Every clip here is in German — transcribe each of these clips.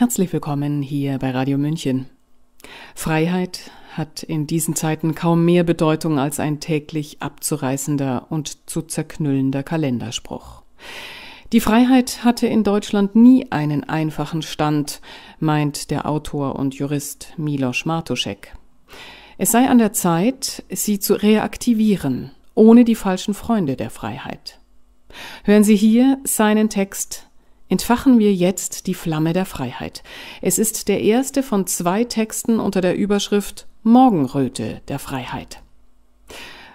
Herzlich willkommen hier bei Radio München. Freiheit hat in diesen Zeiten kaum mehr Bedeutung als ein täglich abzureißender und zu zerknüllender Kalenderspruch. Die Freiheit hatte in Deutschland nie einen einfachen Stand, meint der Autor und Jurist Milos Martuschek. Es sei an der Zeit, sie zu reaktivieren, ohne die falschen Freunde der Freiheit. Hören Sie hier seinen Text Entfachen wir jetzt die Flamme der Freiheit. Es ist der erste von zwei Texten unter der Überschrift Morgenröte der Freiheit.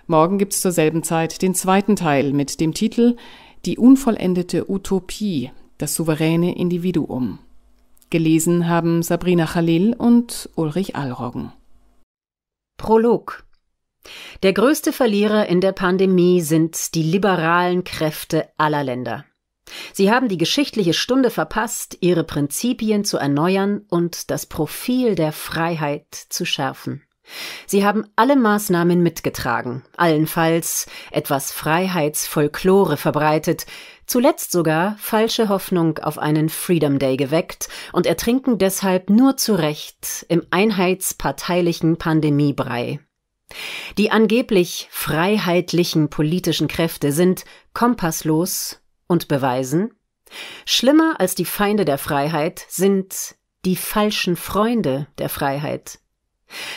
Morgen gibt es zur selben Zeit den zweiten Teil mit dem Titel Die unvollendete Utopie, das souveräne Individuum. Gelesen haben Sabrina Khalil und Ulrich Allroggen. Prolog Der größte Verlierer in der Pandemie sind die liberalen Kräfte aller Länder. Sie haben die geschichtliche Stunde verpasst, ihre Prinzipien zu erneuern und das Profil der Freiheit zu schärfen. Sie haben alle Maßnahmen mitgetragen, allenfalls etwas Freiheitsfolklore verbreitet, zuletzt sogar falsche Hoffnung auf einen Freedom Day geweckt und ertrinken deshalb nur zu Recht im einheitsparteilichen Pandemiebrei. Die angeblich freiheitlichen politischen Kräfte sind kompasslos, und beweisen, schlimmer als die Feinde der Freiheit sind die falschen Freunde der Freiheit.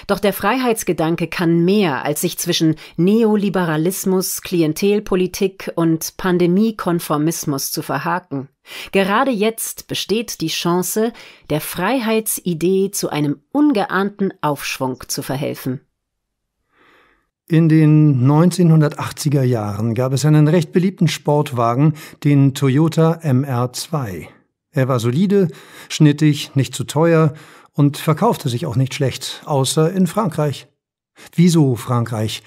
Doch der Freiheitsgedanke kann mehr, als sich zwischen Neoliberalismus, Klientelpolitik und Pandemiekonformismus zu verhaken. Gerade jetzt besteht die Chance, der Freiheitsidee zu einem ungeahnten Aufschwung zu verhelfen. In den 1980er Jahren gab es einen recht beliebten Sportwagen, den Toyota MR2. Er war solide, schnittig, nicht zu teuer und verkaufte sich auch nicht schlecht, außer in Frankreich. Wieso Frankreich?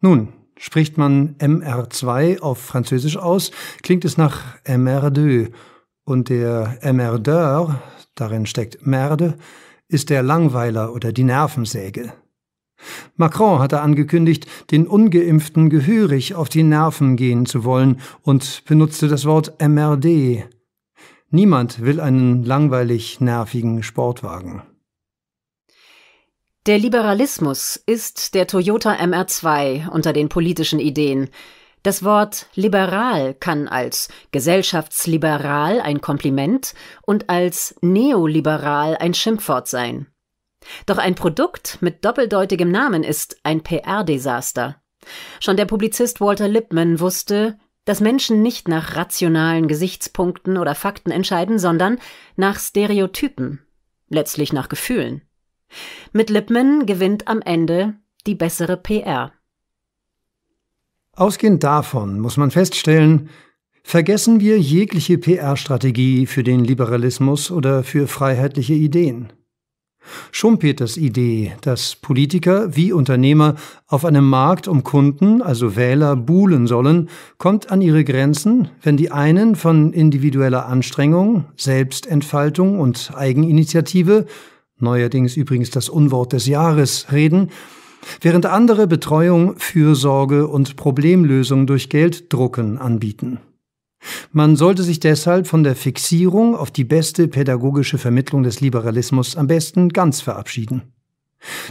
Nun, spricht man MR2 auf Französisch aus, klingt es nach MR2 und der MR2, darin steckt Merde, ist der Langweiler oder die Nervensäge. Macron hatte angekündigt, den ungeimpften gehörig auf die Nerven gehen zu wollen und benutzte das Wort MRD. Niemand will einen langweilig nervigen Sportwagen. Der Liberalismus ist der Toyota MR2 unter den politischen Ideen. Das Wort liberal kann als gesellschaftsliberal ein Kompliment und als neoliberal ein Schimpfwort sein. Doch ein Produkt mit doppeldeutigem Namen ist ein PR-Desaster. Schon der Publizist Walter Lippmann wusste, dass Menschen nicht nach rationalen Gesichtspunkten oder Fakten entscheiden, sondern nach Stereotypen, letztlich nach Gefühlen. Mit Lippmann gewinnt am Ende die bessere PR. Ausgehend davon muss man feststellen, vergessen wir jegliche PR-Strategie für den Liberalismus oder für freiheitliche Ideen. Schumpeters Idee, dass Politiker wie Unternehmer auf einem Markt um Kunden, also Wähler, buhlen sollen, kommt an ihre Grenzen, wenn die einen von individueller Anstrengung, Selbstentfaltung und Eigeninitiative, neuerdings übrigens das Unwort des Jahres, reden, während andere Betreuung, Fürsorge und Problemlösung durch Gelddrucken anbieten. Man sollte sich deshalb von der Fixierung auf die beste pädagogische Vermittlung des Liberalismus am besten ganz verabschieden.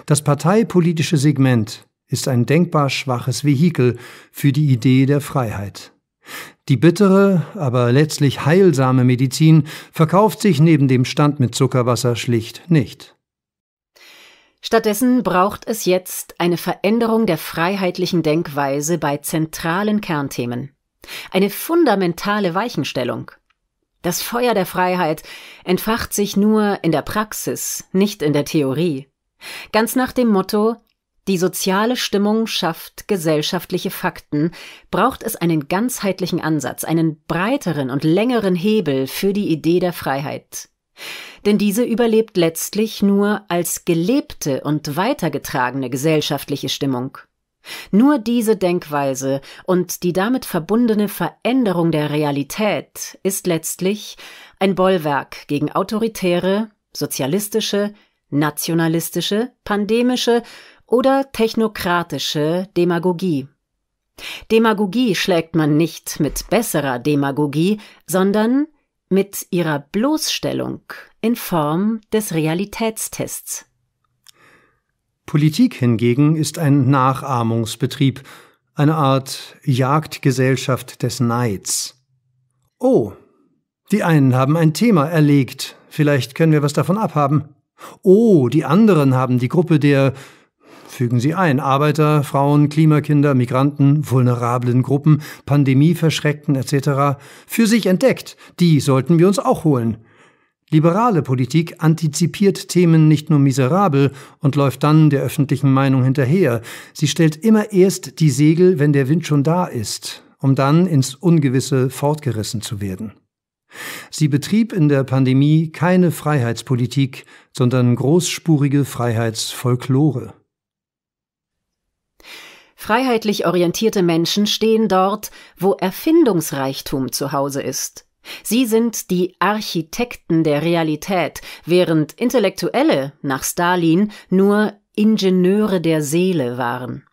Das parteipolitische Segment ist ein denkbar schwaches Vehikel für die Idee der Freiheit. Die bittere, aber letztlich heilsame Medizin verkauft sich neben dem Stand mit Zuckerwasser schlicht nicht. Stattdessen braucht es jetzt eine Veränderung der freiheitlichen Denkweise bei zentralen Kernthemen. Eine fundamentale Weichenstellung. Das Feuer der Freiheit entfacht sich nur in der Praxis, nicht in der Theorie. Ganz nach dem Motto Die soziale Stimmung schafft gesellschaftliche Fakten, braucht es einen ganzheitlichen Ansatz, einen breiteren und längeren Hebel für die Idee der Freiheit. Denn diese überlebt letztlich nur als gelebte und weitergetragene gesellschaftliche Stimmung. Nur diese Denkweise und die damit verbundene Veränderung der Realität ist letztlich ein Bollwerk gegen autoritäre, sozialistische, nationalistische, pandemische oder technokratische Demagogie. Demagogie schlägt man nicht mit besserer Demagogie, sondern mit ihrer Bloßstellung in Form des Realitätstests. Politik hingegen ist ein Nachahmungsbetrieb, eine Art Jagdgesellschaft des Neids. Oh, die einen haben ein Thema erlegt, vielleicht können wir was davon abhaben. Oh, die anderen haben die Gruppe der, fügen Sie ein, Arbeiter, Frauen, Klimakinder, Migranten, vulnerablen Gruppen, Pandemieverschreckten etc. für sich entdeckt, die sollten wir uns auch holen. Liberale Politik antizipiert Themen nicht nur miserabel und läuft dann der öffentlichen Meinung hinterher. Sie stellt immer erst die Segel, wenn der Wind schon da ist, um dann ins Ungewisse fortgerissen zu werden. Sie betrieb in der Pandemie keine Freiheitspolitik, sondern großspurige Freiheitsfolklore. Freiheitlich orientierte Menschen stehen dort, wo Erfindungsreichtum zu Hause ist. Sie sind die Architekten der Realität, während Intellektuelle nach Stalin nur Ingenieure der Seele waren.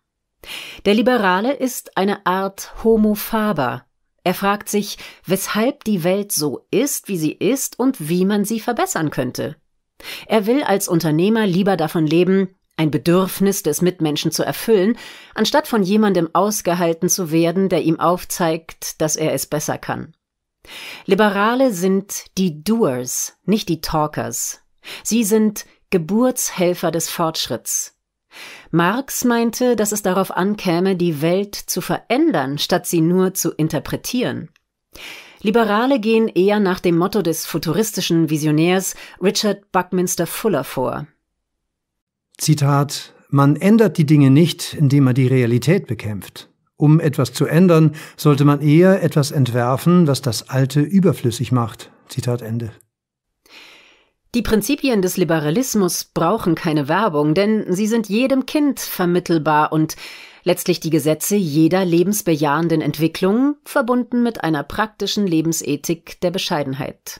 Der Liberale ist eine Art Homo faber. Er fragt sich, weshalb die Welt so ist, wie sie ist und wie man sie verbessern könnte. Er will als Unternehmer lieber davon leben, ein Bedürfnis des Mitmenschen zu erfüllen, anstatt von jemandem ausgehalten zu werden, der ihm aufzeigt, dass er es besser kann. Liberale sind die Doers, nicht die Talkers. Sie sind Geburtshelfer des Fortschritts. Marx meinte, dass es darauf ankäme, die Welt zu verändern, statt sie nur zu interpretieren. Liberale gehen eher nach dem Motto des futuristischen Visionärs Richard Buckminster Fuller vor. Zitat Man ändert die Dinge nicht, indem man die Realität bekämpft. Um etwas zu ändern, sollte man eher etwas entwerfen, was das Alte überflüssig macht. Zitat Ende. Die Prinzipien des Liberalismus brauchen keine Werbung, denn sie sind jedem Kind vermittelbar und letztlich die Gesetze jeder lebensbejahenden Entwicklung, verbunden mit einer praktischen Lebensethik der Bescheidenheit.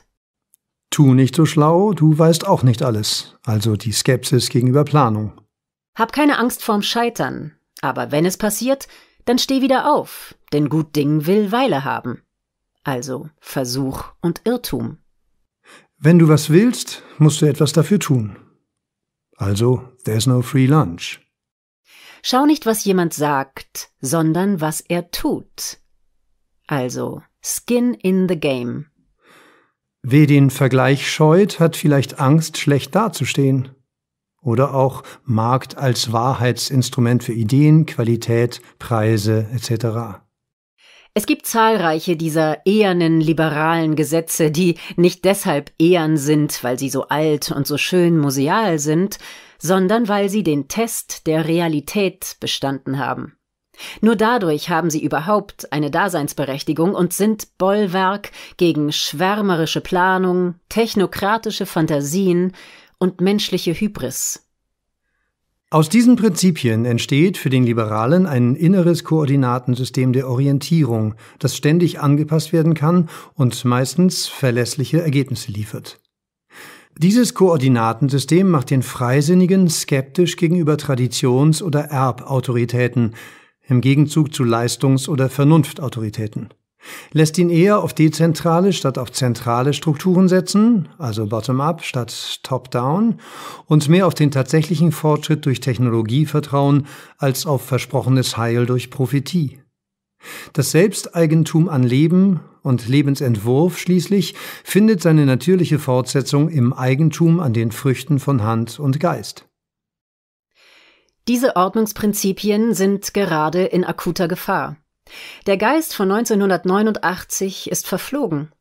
Tu nicht so schlau, du weißt auch nicht alles, also die Skepsis gegenüber Planung. Hab keine Angst vorm Scheitern, aber wenn es passiert, dann steh wieder auf, denn gut Ding will Weile haben. Also Versuch und Irrtum. Wenn du was willst, musst du etwas dafür tun. Also, there's no free lunch. Schau nicht, was jemand sagt, sondern was er tut. Also, skin in the game. Wer den Vergleich scheut, hat vielleicht Angst, schlecht dazustehen oder auch Markt als Wahrheitsinstrument für Ideen, Qualität, Preise etc. Es gibt zahlreiche dieser ehernen liberalen Gesetze, die nicht deshalb ehern sind, weil sie so alt und so schön museal sind, sondern weil sie den Test der Realität bestanden haben. Nur dadurch haben sie überhaupt eine Daseinsberechtigung und sind Bollwerk gegen schwärmerische Planung, technokratische Fantasien, und menschliche Hybris. Aus diesen Prinzipien entsteht für den Liberalen ein inneres Koordinatensystem der Orientierung, das ständig angepasst werden kann und meistens verlässliche Ergebnisse liefert. Dieses Koordinatensystem macht den Freisinnigen skeptisch gegenüber Traditions- oder Erbautoritäten, im Gegenzug zu Leistungs- oder Vernunftautoritäten lässt ihn eher auf dezentrale statt auf zentrale Strukturen setzen, also bottom-up statt top-down, und mehr auf den tatsächlichen Fortschritt durch Technologie vertrauen als auf versprochenes Heil durch Prophetie. Das Selbsteigentum an Leben und Lebensentwurf schließlich findet seine natürliche Fortsetzung im Eigentum an den Früchten von Hand und Geist. Diese Ordnungsprinzipien sind gerade in akuter Gefahr. Der Geist von 1989 ist verflogen.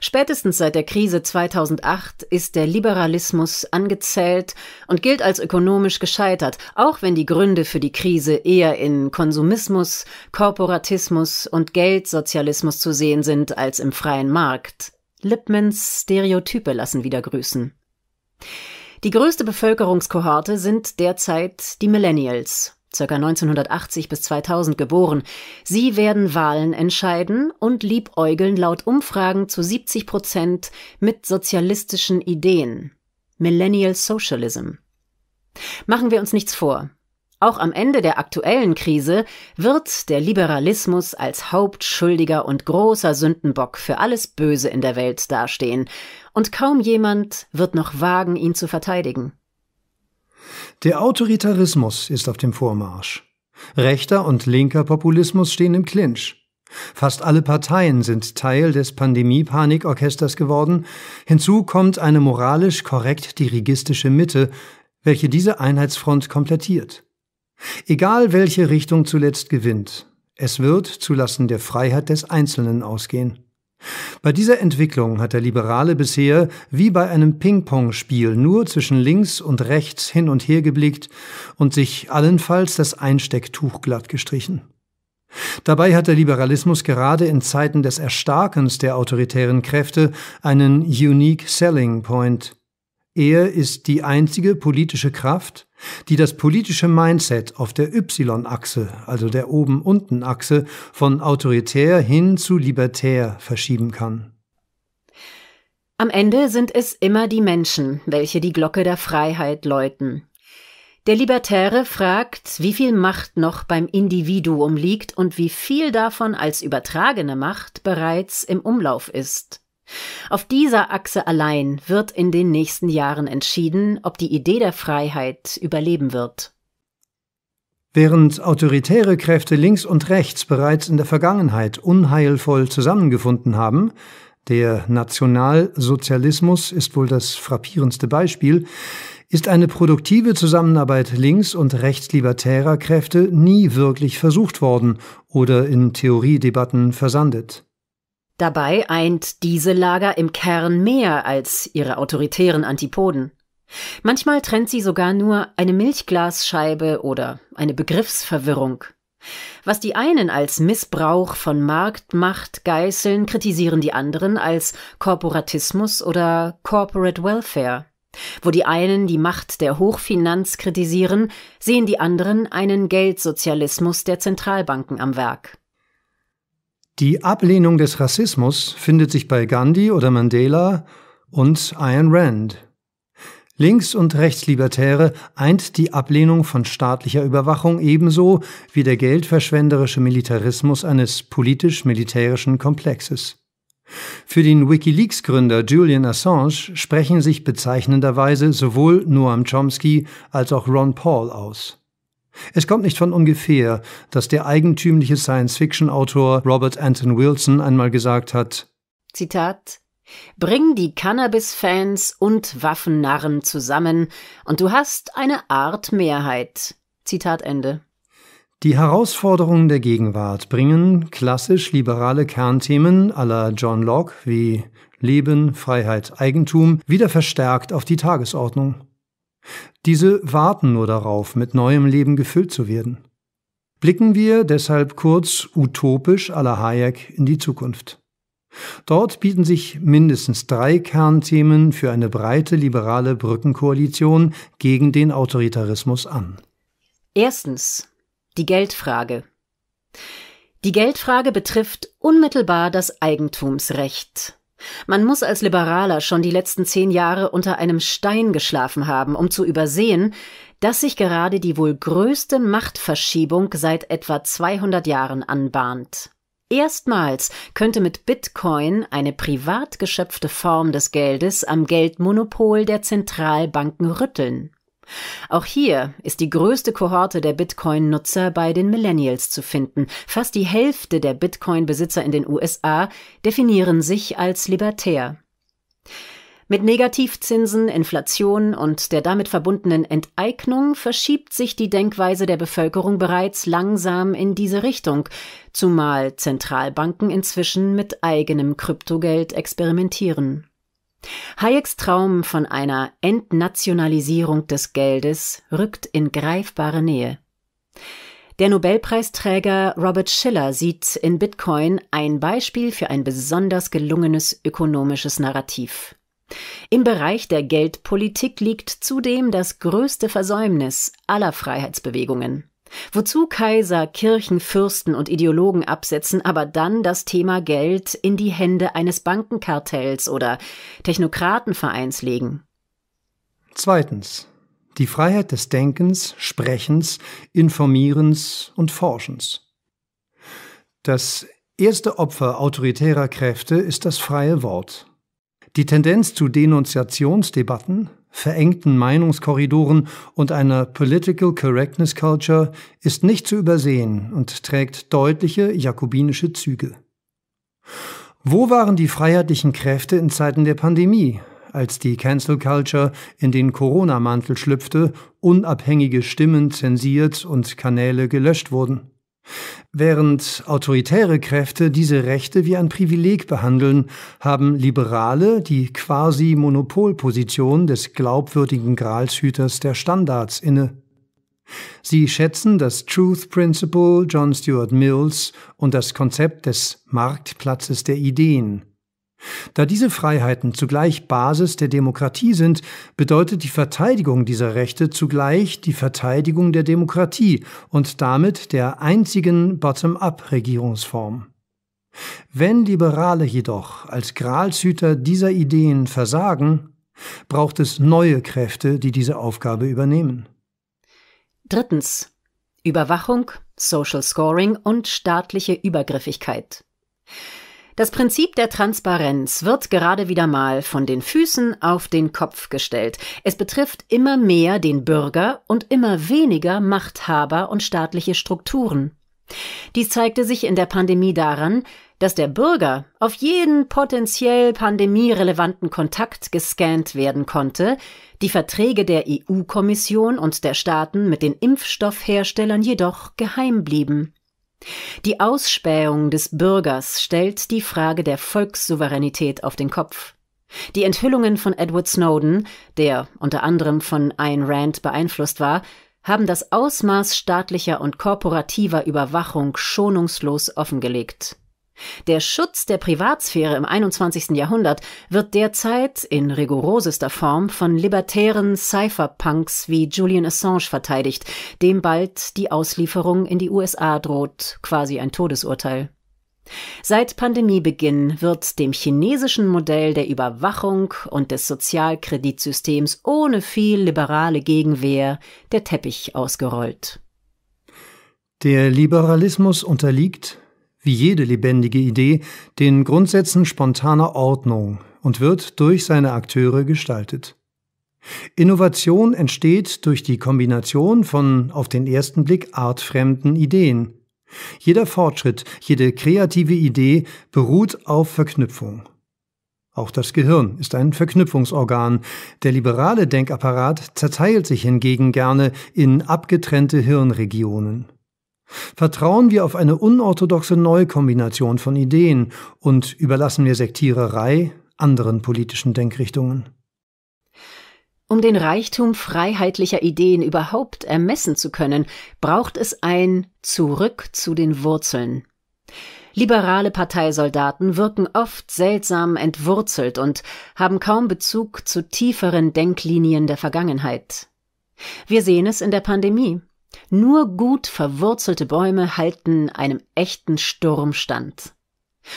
Spätestens seit der Krise 2008 ist der Liberalismus angezählt und gilt als ökonomisch gescheitert, auch wenn die Gründe für die Krise eher in Konsumismus, Korporatismus und Geldsozialismus zu sehen sind als im freien Markt. Lippmanns Stereotype lassen wieder grüßen. Die größte Bevölkerungskohorte sind derzeit die Millennials ca. 1980 bis 2000 geboren. Sie werden Wahlen entscheiden und liebäugeln laut Umfragen zu 70 Prozent mit sozialistischen Ideen. Millennial Socialism. Machen wir uns nichts vor. Auch am Ende der aktuellen Krise wird der Liberalismus als Hauptschuldiger und großer Sündenbock für alles Böse in der Welt dastehen, und kaum jemand wird noch wagen, ihn zu verteidigen. Der Autoritarismus ist auf dem Vormarsch. Rechter und linker Populismus stehen im Clinch. Fast alle Parteien sind Teil des Pandemie-Panikorchesters geworden. Hinzu kommt eine moralisch korrekt dirigistische Mitte, welche diese Einheitsfront komplettiert. Egal welche Richtung zuletzt gewinnt, es wird zulasten der Freiheit des Einzelnen ausgehen. Bei dieser Entwicklung hat der Liberale bisher wie bei einem Ping-Pong-Spiel nur zwischen links und rechts hin und her geblickt und sich allenfalls das Einstecktuch glatt gestrichen. Dabei hat der Liberalismus gerade in Zeiten des Erstarkens der autoritären Kräfte einen Unique Selling Point, er ist die einzige politische Kraft, die das politische Mindset auf der Y-Achse, also der Oben-Unten-Achse, von autoritär hin zu libertär verschieben kann. Am Ende sind es immer die Menschen, welche die Glocke der Freiheit läuten. Der Libertäre fragt, wie viel Macht noch beim Individuum liegt und wie viel davon als übertragene Macht bereits im Umlauf ist. Auf dieser Achse allein wird in den nächsten Jahren entschieden, ob die Idee der Freiheit überleben wird. Während autoritäre Kräfte links und rechts bereits in der Vergangenheit unheilvoll zusammengefunden haben, der Nationalsozialismus ist wohl das frappierendste Beispiel, ist eine produktive Zusammenarbeit links- und rechtslibertärer Kräfte nie wirklich versucht worden oder in Theoriedebatten versandet. Dabei eint diese Lager im Kern mehr als ihre autoritären Antipoden. Manchmal trennt sie sogar nur eine Milchglasscheibe oder eine Begriffsverwirrung. Was die einen als Missbrauch von Marktmacht geißeln, kritisieren die anderen als Korporatismus oder Corporate Welfare. Wo die einen die Macht der Hochfinanz kritisieren, sehen die anderen einen Geldsozialismus der Zentralbanken am Werk. Die Ablehnung des Rassismus findet sich bei Gandhi oder Mandela und Ayn Rand. Links- und Rechtslibertäre eint die Ablehnung von staatlicher Überwachung ebenso wie der geldverschwenderische Militarismus eines politisch-militärischen Komplexes. Für den Wikileaks-Gründer Julian Assange sprechen sich bezeichnenderweise sowohl Noam Chomsky als auch Ron Paul aus. Es kommt nicht von ungefähr, dass der eigentümliche Science-Fiction-Autor Robert Anton Wilson einmal gesagt hat: Zitat: Bring die Cannabis-Fans und Waffennarren zusammen und du hast eine Art Mehrheit. Zitat Ende. Die Herausforderungen der Gegenwart bringen klassisch liberale Kernthemen aller John Locke wie Leben, Freiheit, Eigentum wieder verstärkt auf die Tagesordnung. Diese warten nur darauf, mit neuem Leben gefüllt zu werden. Blicken wir deshalb kurz utopisch à la Hayek in die Zukunft. Dort bieten sich mindestens drei Kernthemen für eine breite liberale Brückenkoalition gegen den Autoritarismus an. Erstens die Geldfrage. Die Geldfrage betrifft unmittelbar das Eigentumsrecht. Man muss als Liberaler schon die letzten zehn Jahre unter einem Stein geschlafen haben, um zu übersehen, dass sich gerade die wohl größte Machtverschiebung seit etwa 200 Jahren anbahnt. Erstmals könnte mit Bitcoin eine privat geschöpfte Form des Geldes am Geldmonopol der Zentralbanken rütteln. Auch hier ist die größte Kohorte der Bitcoin-Nutzer bei den Millennials zu finden. Fast die Hälfte der Bitcoin-Besitzer in den USA definieren sich als libertär. Mit Negativzinsen, Inflation und der damit verbundenen Enteignung verschiebt sich die Denkweise der Bevölkerung bereits langsam in diese Richtung, zumal Zentralbanken inzwischen mit eigenem Kryptogeld experimentieren. Hayeks Traum von einer Entnationalisierung des Geldes rückt in greifbare Nähe. Der Nobelpreisträger Robert Schiller sieht in Bitcoin ein Beispiel für ein besonders gelungenes ökonomisches Narrativ. Im Bereich der Geldpolitik liegt zudem das größte Versäumnis aller Freiheitsbewegungen. Wozu Kaiser, Kirchen, Fürsten und Ideologen absetzen, aber dann das Thema Geld in die Hände eines Bankenkartells oder Technokratenvereins legen? Zweitens. Die Freiheit des Denkens, Sprechens, Informierens und Forschens. Das erste Opfer autoritärer Kräfte ist das freie Wort. Die Tendenz zu Denunziationsdebatten, verengten Meinungskorridoren und einer Political Correctness Culture ist nicht zu übersehen und trägt deutliche jakobinische Züge. Wo waren die freiheitlichen Kräfte in Zeiten der Pandemie, als die Cancel Culture in den Corona-Mantel schlüpfte, unabhängige Stimmen zensiert und Kanäle gelöscht wurden? Während autoritäre Kräfte diese Rechte wie ein Privileg behandeln, haben Liberale die quasi Monopolposition des glaubwürdigen Gralshüters der Standards inne. Sie schätzen das Truth Principle John Stuart Mills und das Konzept des Marktplatzes der Ideen da diese Freiheiten zugleich Basis der Demokratie sind, bedeutet die Verteidigung dieser Rechte zugleich die Verteidigung der Demokratie und damit der einzigen Bottom-up-Regierungsform. Wenn Liberale jedoch als Gralshüter dieser Ideen versagen, braucht es neue Kräfte, die diese Aufgabe übernehmen. Drittens. Überwachung, Social Scoring und staatliche Übergriffigkeit. Das Prinzip der Transparenz wird gerade wieder mal von den Füßen auf den Kopf gestellt. Es betrifft immer mehr den Bürger und immer weniger Machthaber und staatliche Strukturen. Dies zeigte sich in der Pandemie daran, dass der Bürger auf jeden potenziell pandemierelevanten Kontakt gescannt werden konnte, die Verträge der EU-Kommission und der Staaten mit den Impfstoffherstellern jedoch geheim blieben. Die Ausspähung des Bürgers stellt die Frage der Volkssouveränität auf den Kopf. Die Enthüllungen von Edward Snowden, der unter anderem von Ayn Rand beeinflusst war, haben das Ausmaß staatlicher und korporativer Überwachung schonungslos offengelegt. Der Schutz der Privatsphäre im 21. Jahrhundert wird derzeit in rigorosester Form von libertären Cypherpunks wie Julian Assange verteidigt, dem bald die Auslieferung in die USA droht, quasi ein Todesurteil. Seit Pandemiebeginn wird dem chinesischen Modell der Überwachung und des Sozialkreditsystems ohne viel liberale Gegenwehr der Teppich ausgerollt. Der Liberalismus unterliegt, wie jede lebendige Idee, den Grundsätzen spontaner Ordnung und wird durch seine Akteure gestaltet. Innovation entsteht durch die Kombination von auf den ersten Blick artfremden Ideen. Jeder Fortschritt, jede kreative Idee beruht auf Verknüpfung. Auch das Gehirn ist ein Verknüpfungsorgan. Der liberale Denkapparat zerteilt sich hingegen gerne in abgetrennte Hirnregionen. Vertrauen wir auf eine unorthodoxe Neukombination von Ideen und überlassen wir Sektiererei anderen politischen Denkrichtungen. Um den Reichtum freiheitlicher Ideen überhaupt ermessen zu können, braucht es ein Zurück zu den Wurzeln. Liberale Parteisoldaten wirken oft seltsam entwurzelt und haben kaum Bezug zu tieferen Denklinien der Vergangenheit. Wir sehen es in der Pandemie. Nur gut verwurzelte Bäume halten einem echten Sturm stand.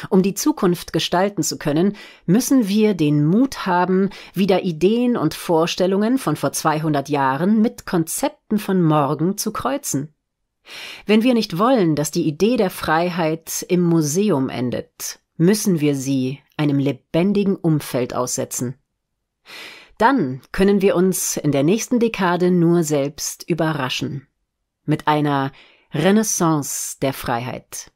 Um die Zukunft gestalten zu können, müssen wir den Mut haben, wieder Ideen und Vorstellungen von vor 200 Jahren mit Konzepten von morgen zu kreuzen. Wenn wir nicht wollen, dass die Idee der Freiheit im Museum endet, müssen wir sie einem lebendigen Umfeld aussetzen. Dann können wir uns in der nächsten Dekade nur selbst überraschen mit einer Renaissance der Freiheit.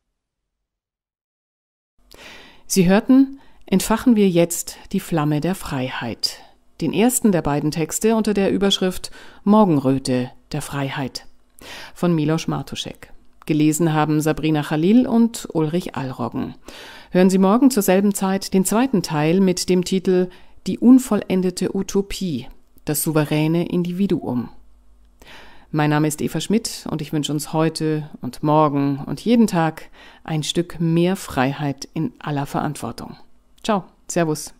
Sie hörten, entfachen wir jetzt die Flamme der Freiheit, den ersten der beiden Texte unter der Überschrift Morgenröte der Freiheit von Milos Martuschek. Gelesen haben Sabrina Khalil und Ulrich Allroggen. Hören Sie morgen zur selben Zeit den zweiten Teil mit dem Titel Die unvollendete Utopie, das souveräne Individuum. Mein Name ist Eva Schmidt und ich wünsche uns heute und morgen und jeden Tag ein Stück mehr Freiheit in aller Verantwortung. Ciao, Servus.